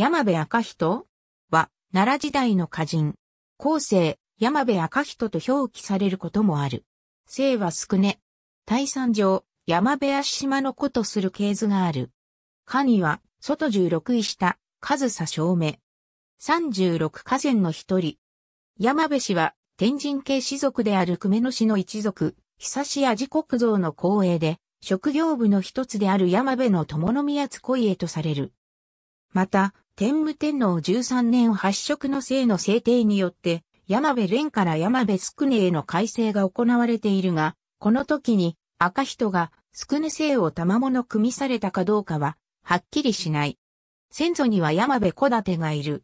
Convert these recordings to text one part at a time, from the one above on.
山部赤人は、奈良時代の歌人。後世、山部赤人と表記されることもある。姓は少ね。大山上、山部足島の子とする系図がある。神には、外十六位下、数差正三十六河川の一人。山部氏は、天神系士族である久米野氏の一族、久し味国造の後衛で、職業部の一つである山部の友宮津恋へとされる。また、天武天皇13年発色の姓の制定によって、山部蓮から山部宿根への改正が行われているが、この時に赤人が宿根姓を賜物組みされたかどうかは、はっきりしない。先祖には山部小立がいる。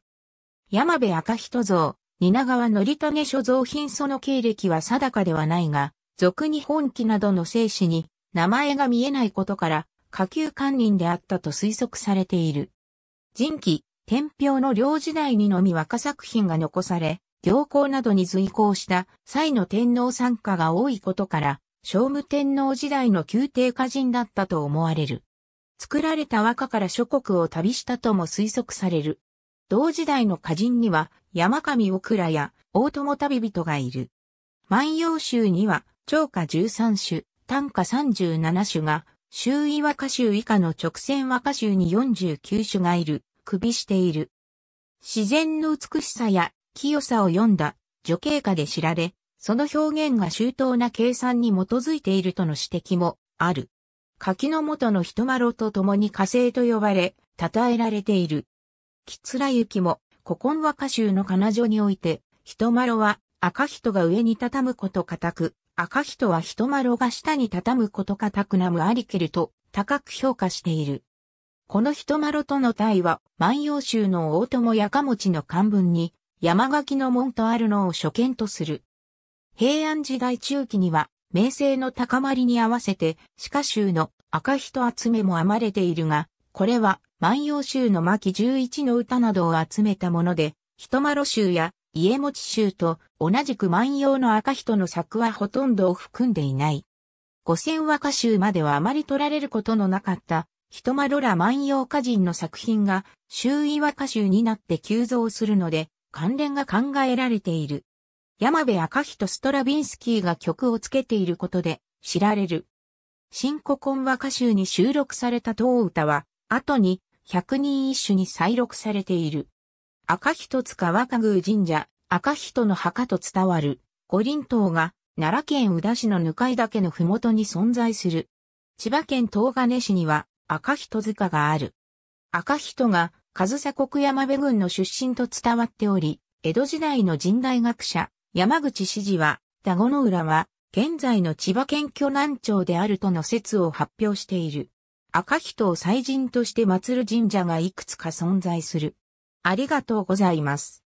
山部赤人像、蜷川則種所蔵品その経歴は定かではないが、俗に本気などの生死に名前が見えないことから、下級官人であったと推測されている。人気。天平の領時代にのみ和歌作品が残され、行幸などに随行した際の天皇参加が多いことから、聖武天皇時代の宮廷歌人だったと思われる。作られた和歌から諸国を旅したとも推測される。同時代の歌人には山上奥倉や大友旅人がいる。万葉集には長歌13首、短歌37首が、周囲和歌集以下の直線和歌集に49首がいる首している。自然の美しさや清さを読んだ女系歌で知られ、その表現が周到な計算に基づいているとの指摘もある。柿の元の人丸と共に火星と呼ばれ、称えられている。きつらゆきも、古今和歌集の彼女において、人丸は赤人が上に畳むこと固く、赤人は人丸が下に畳むこと固くなむありけると高く評価している。この人丸との対は、万葉集の大友やかもちの漢文に、山垣の門とあるのを初見とする。平安時代中期には、名声の高まりに合わせて、鹿集の赤人集めも編まれているが、これは万葉集の巻11の歌などを集めたもので、人丸集や家持集と同じく万葉の赤人の作はほとんどを含んでいない。五千和歌集まではあまり取られることのなかったひとまロら万葉歌人の作品が周囲和歌集になって急増するので、関連が考えられている。山部赤人ストラビンスキーが曲をつけていることで知られる。新古今和歌集に収録された当歌は、後に百人一首に再録されている。赤人塚和歌宮神社、赤人の墓と伝わる五輪塔が奈良県宇田市のぬかい岳のふもとに存在する。千葉県東金市には赤人塚がある。赤人が上総国山部郡の出身と伝わっており、江戸時代の人大学者、山口史事は、田子の浦は、現在の千葉県巨南町であるとの説を発表している。赤人を祭神として祀る神社がいくつか存在する。ありがとうございます。